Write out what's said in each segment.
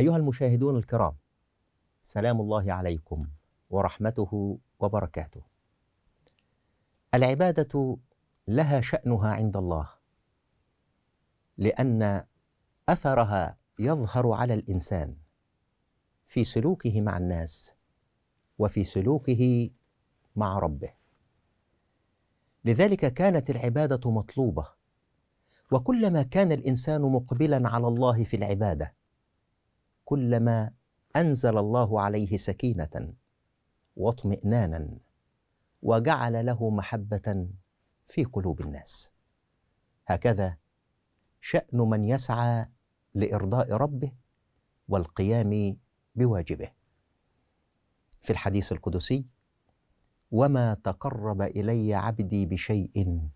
أيها المشاهدون الكرام سلام الله عليكم ورحمته وبركاته العبادة لها شأنها عند الله لأن أثرها يظهر على الإنسان في سلوكه مع الناس وفي سلوكه مع ربه لذلك كانت العباده مطلوبه وكلما كان الانسان مقبلا على الله في العباده كلما انزل الله عليه سكينه واطمئنانا وجعل له محبه في قلوب الناس هكذا شان من يسعى لارضاء ربه والقيام بواجبه في الحديث القدسي وما تقرب الي عبدي بشيء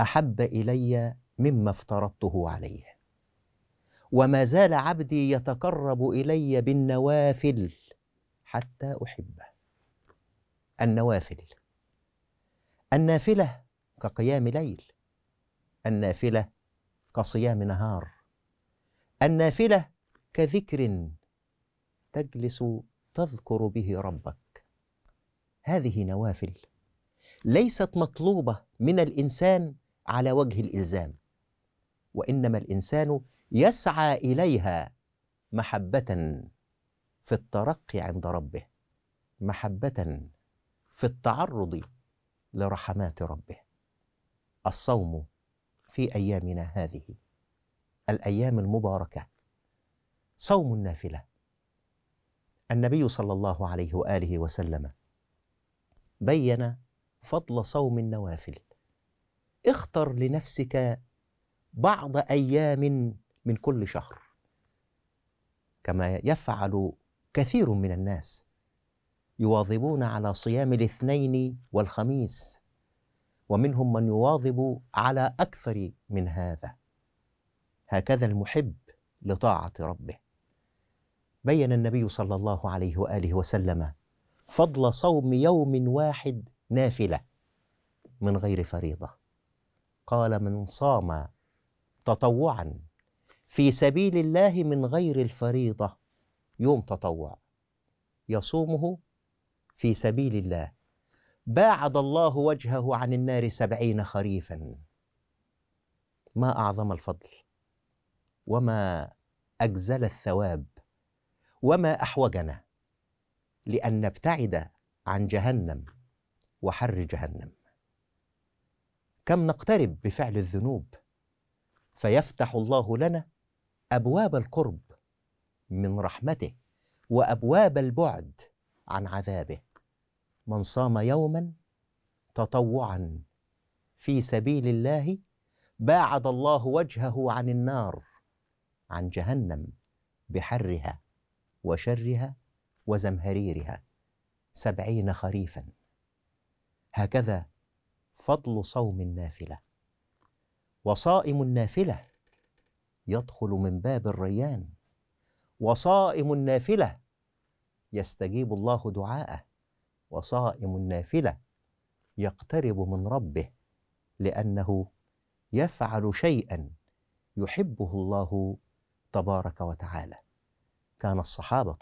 احب الي مما افترضته عليه وما زال عبدي يتقرب الي بالنوافل حتى احبه النوافل النافله كقيام ليل النافله كصيام نهار النافله كذكر تجلس تذكر به ربك هذه نوافل ليست مطلوبه من الانسان على وجه الالزام وانما الانسان يسعى اليها محبه في الترقي عند ربه محبه في التعرض لرحمات ربه الصوم في ايامنا هذه الايام المباركه صوم النافله النبي صلى الله عليه واله وسلم بين فضل صوم النوافل اختر لنفسك بعض ايام من كل شهر كما يفعل كثير من الناس يواظبون على صيام الاثنين والخميس ومنهم من يواظب على اكثر من هذا هكذا المحب لطاعه ربه بين النبي صلى الله عليه واله وسلم فضل صوم يوم واحد نافله من غير فريضه قال من صام تطوعا في سبيل الله من غير الفريضة يوم تطوع يصومه في سبيل الله باعد الله وجهه عن النار سبعين خريفا ما أعظم الفضل وما أجزل الثواب وما أحوجنا لأن نبتعد عن جهنم وحر جهنم كم نقترب بفعل الذنوب فيفتح الله لنا ابواب القرب من رحمته وابواب البعد عن عذابه من صام يوما تطوعا في سبيل الله باعد الله وجهه عن النار عن جهنم بحرها وشرها وزمهريرها سبعين خريفا هكذا فضل صوم النافله وصائم النافله يدخل من باب الريان وصائم النافله يستجيب الله دعاءه وصائم النافله يقترب من ربه لانه يفعل شيئا يحبه الله تبارك وتعالى كان الصحابه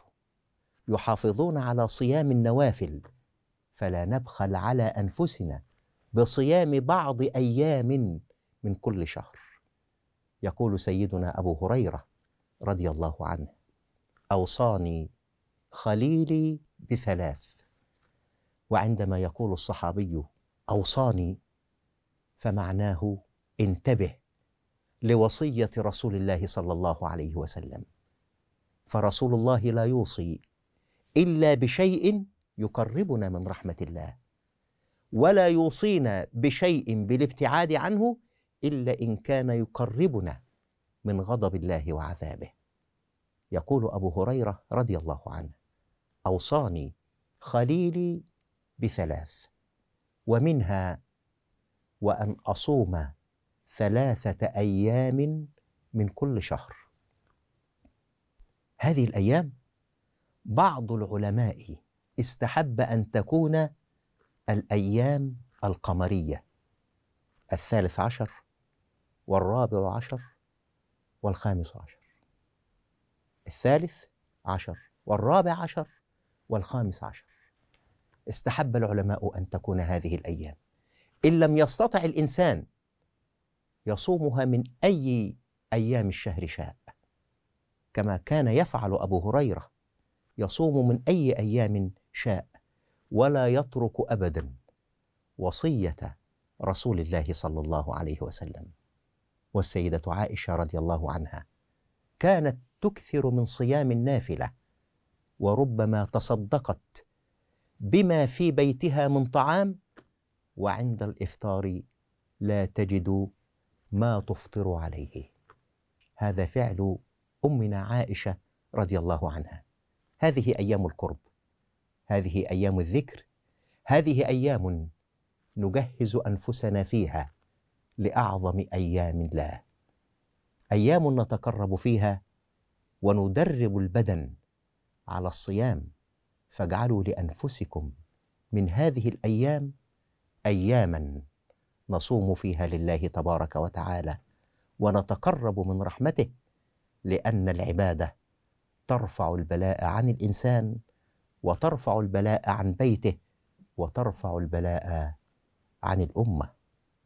يحافظون على صيام النوافل فلا نبخل على انفسنا بصيام بعض ايام من كل شهر يقول سيدنا ابو هريره رضي الله عنه اوصاني خليلي بثلاث وعندما يقول الصحابي اوصاني فمعناه انتبه لوصيه رسول الله صلى الله عليه وسلم فرسول الله لا يوصي الا بشيء يقربنا من رحمه الله ولا يوصينا بشيء بالابتعاد عنه الا ان كان يقربنا من غضب الله وعذابه يقول ابو هريره رضي الله عنه اوصاني خليلي بثلاث ومنها وان اصوم ثلاثه ايام من كل شهر هذه الايام بعض العلماء استحب ان تكون الايام القمريه الثالث عشر والرابع عشر والخامس عشر الثالث عشر والرابع عشر والخامس عشر استحب العلماء أن تكون هذه الأيام إن لم يستطع الإنسان يصومها من أي أيام الشهر شاء كما كان يفعل أبو هريرة يصوم من أي أيام شاء ولا يترك أبدا وصية رسول الله صلى الله عليه وسلم والسيدة عائشة رضي الله عنها كانت تكثر من صيام النافلة وربما تصدقت بما في بيتها من طعام وعند الإفطار لا تجد ما تفطر عليه هذا فعل أمنا عائشة رضي الله عنها هذه أيام القرب هذه أيام الذكر هذه أيام نجهز أنفسنا فيها لاعظم ايام الله ايام نتقرب فيها وندرب البدن على الصيام فاجعلوا لانفسكم من هذه الايام اياما نصوم فيها لله تبارك وتعالى ونتقرب من رحمته لان العباده ترفع البلاء عن الانسان وترفع البلاء عن بيته وترفع البلاء عن الامه